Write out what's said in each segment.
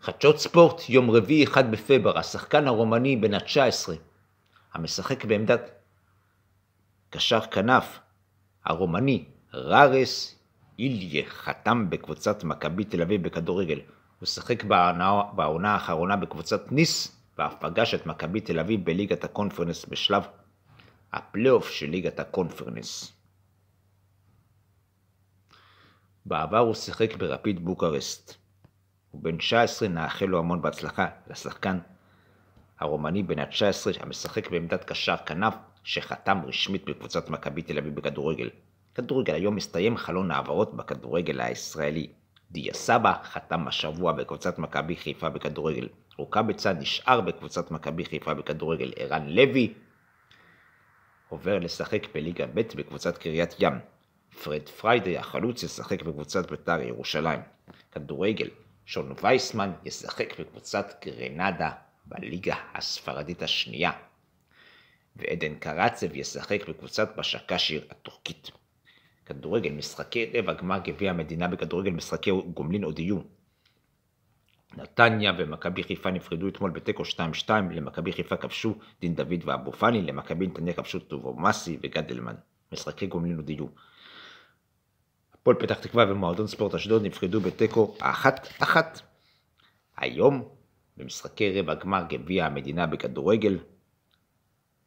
חדשות ספורט, יום רביעי 1 בפברואר, השחקן הרומני בן ה-19, המשחק בעמדת קשר כנף, הרומני רארס איליה חתם בקבוצת מכבי תל אביב בכדורגל. הוא שיחק בעונה האחרונה בקבוצת ניס, ואף פגש את מכבי תל אביב בליגת הקונפרנס בשלב הפלייאוף של ליגת הקונפרנס. בעבר הוא שיחק ברפיד בוקרסט. הוא בן 19, נאחל לו המון בהצלחה לשחקן הרומני בן ה-19 המשחק בעמדת קשר כנף שחתם רשמית בקבוצת מכבי תל אביב בכדורגל. כדורגל היום מסתיים חלון העברות בכדורגל הישראלי. דיה סבא חתם השבוע בקבוצת מכבי חיפה בכדורגל. רוקאביצה נשאר בקבוצת מכבי חיפה בכדורגל. ערן לוי עובר לשחק בליגה ב' בקבוצת קריית ים. פרד פריידי החלוץ ישחק בקבוצת בית"ר ירושלים. כדורגל שון וייסמן ישחק בקבוצת גרנדה בליגה הספרדית השנייה, ועדן קרצב ישחק בקבוצת בשקשיר הטורקית. כדורגל, משחקי רבע גמר גביע המדינה בכדורגל, משחקי גומלין עוד יהיו. נתניה ומכבי חיפה נפרדו אתמול בתיקו 2-2, למכבי חיפה כבשו דין דוד ואבו פאני, למכבי נתניה כבשו טובו מסי וגדלמן. משחקי גומלין עוד יהיו. הפועל פתח תקווה ומועדון ספורט אשדוד נפרדו בתיקו האחת אחת. היום, במשחקי רבע גמר גביע המדינה בכדורגל,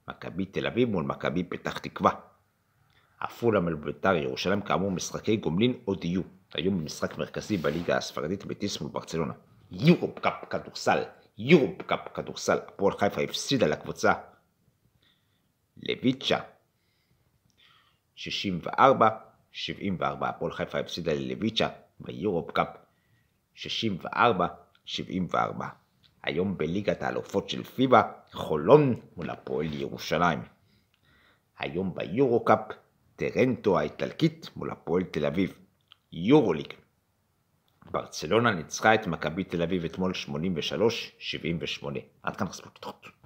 מכבי תל אביב מול מכבי פתח תקווה. עפולה מול בית"ר ירושלים כאמור משחקי גומלין עוד יהיו. היום במשחק מרכזי בליגה הספרדית בטיס מול ברצלונה. יורופ קאפ כדורסל, יורופ קאפ כדורסל, הפועל חיפה הפסידה לקבוצה לויצ'ה 64 74 הפועל חיפה הפסידה ללוויצ'ה ביורופ קאפ 64-74. היום בליגת האלופות של פיבה, חולון מול הפועל ירושלים. היום ביורו-קאפ, טרנטו האיטלקית מול הפועל תל אביב. יורוליג. ברצלונה ניצחה את מכבי תל אביב אתמול 83-78. עד כאן חספות פתוחות.